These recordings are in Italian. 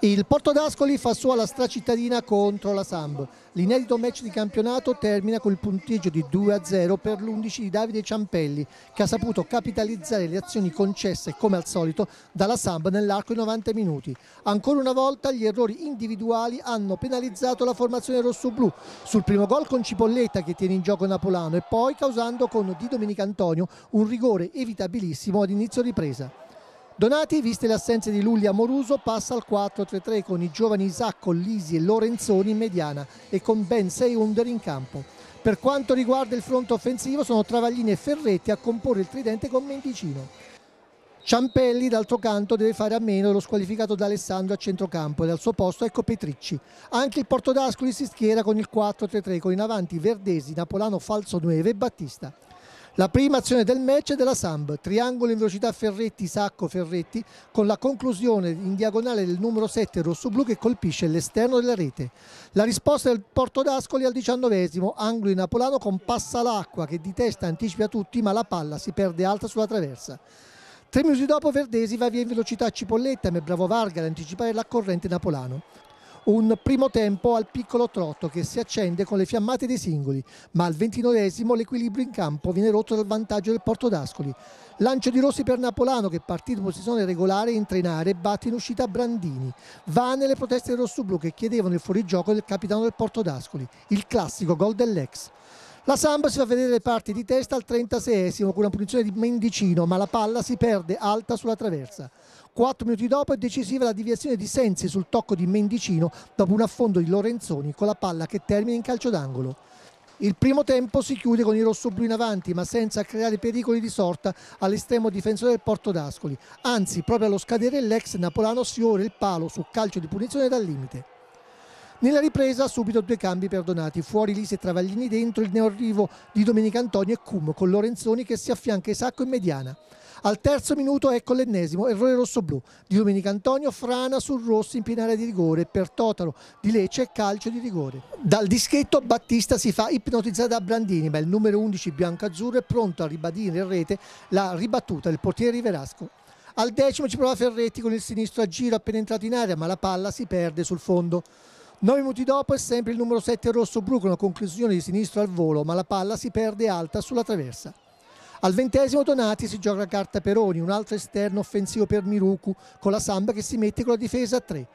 Il Porto d'Ascoli fa sua la stracittadina contro la Samb. L'inedito match di campionato termina col punteggio di 2-0 per l'11 di Davide Ciampelli, che ha saputo capitalizzare le azioni concesse, come al solito, dalla Samb nell'arco di 90 minuti. Ancora una volta gli errori individuali hanno penalizzato la formazione rossoblù, sul primo gol con Cipolletta che tiene in gioco Napolano e poi causando con Di Domenico Antonio un rigore evitabilissimo ad inizio ripresa. Donati, viste le assenze di Lulli Amoruso, passa al 4-3-3 con i giovani Isacco, Lisi e Lorenzoni in mediana e con ben 6 under in campo. Per quanto riguarda il fronte offensivo sono Travaglini e Ferretti a comporre il tridente con Mendicino. Ciampelli, d'altro canto, deve fare a meno lo squalificato da Alessandro a centrocampo e al suo posto ecco Petricci. Anche il Portodascoli si schiera con il 4-3-3 con in avanti Verdesi, Napolano, Falso 9 e Battista. La prima azione del match è della Samb, triangolo in velocità Ferretti-Sacco-Ferretti con la conclusione in diagonale del numero 7 rosso-blu che colpisce l'esterno della rete. La risposta del Porto d'Ascoli al diciannovesimo, angolo in napolano con passa l'acqua che di testa anticipa tutti ma la palla si perde alta sulla traversa. Tre minuti dopo Verdesi va via in velocità a Cipolletta, ma è bravo Varga ad anticipare la corrente napolano un primo tempo al piccolo trotto che si accende con le fiammate dei singoli, ma al ventinovesimo l'equilibrio in campo viene rotto dal vantaggio del Porto d'Ascoli. Lancio di Rossi per Napolano che partito in posizione regolare entra in area e batte in uscita Brandini. Va nelle proteste del rossoblu che chiedevano il fuorigioco del capitano del Porto d'Ascoli, il classico gol dell'ex. La Samba si fa vedere le parti di testa al 36esimo con una punizione di Mendicino, ma la palla si perde alta sulla traversa. Quattro minuti dopo è decisiva la deviazione di Sensi sul tocco di Mendicino dopo un affondo di Lorenzoni con la palla che termina in calcio d'angolo. Il primo tempo si chiude con il rosso-blu in avanti, ma senza creare pericoli di sorta all'estremo difensore del Porto d'Ascoli. Anzi, proprio allo scadere l'ex napolano sfiora il palo su calcio di punizione dal limite. Nella ripresa subito due cambi perdonati, fuori Lise e Travaglini dentro il neoarrivo di Domenica Antonio e Cum con Lorenzoni che si affianca Isacco in mediana. Al terzo minuto ecco l'ennesimo errore rosso-blu di Domenica Antonio, frana sul rosso in piena di rigore per Totaro di Lecce calcio di rigore. Dal dischetto Battista si fa ipnotizzare da Brandini, ma il numero 11 biancazzurro è pronto a ribadire in rete la ribattuta del portiere di Verasco. Al decimo ci prova Ferretti con il sinistro a giro appena entrato in area, ma la palla si perde sul fondo. 9 minuti dopo è sempre il numero 7 rosso blu con una conclusione di sinistro al volo, ma la palla si perde alta sulla traversa. Al ventesimo Donati si gioca a carta Peroni, un altro esterno offensivo per Miruku, con la Samba che si mette con la difesa a 3.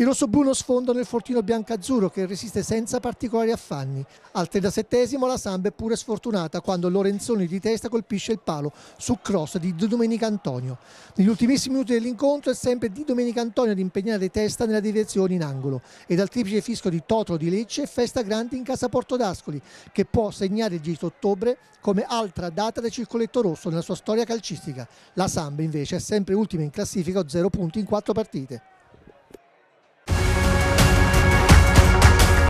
Il rosso rossobruno sfonda nel fortino biancazzurro che resiste senza particolari affanni. Al 37 esimo la Samba è pure sfortunata quando Lorenzoni di testa colpisce il palo su cross di Di Antonio. Negli ultimissimi minuti dell'incontro è sempre Di Domenica Antonio ad impegnare testa nella direzione in angolo e dal triplice fisco di Totolo di Lecce festa grande in casa Porto d'Ascoli che può segnare il 10 ottobre come altra data del circoletto rosso nella sua storia calcistica. La Samba invece è sempre ultima in classifica o 0 punti in 4 partite.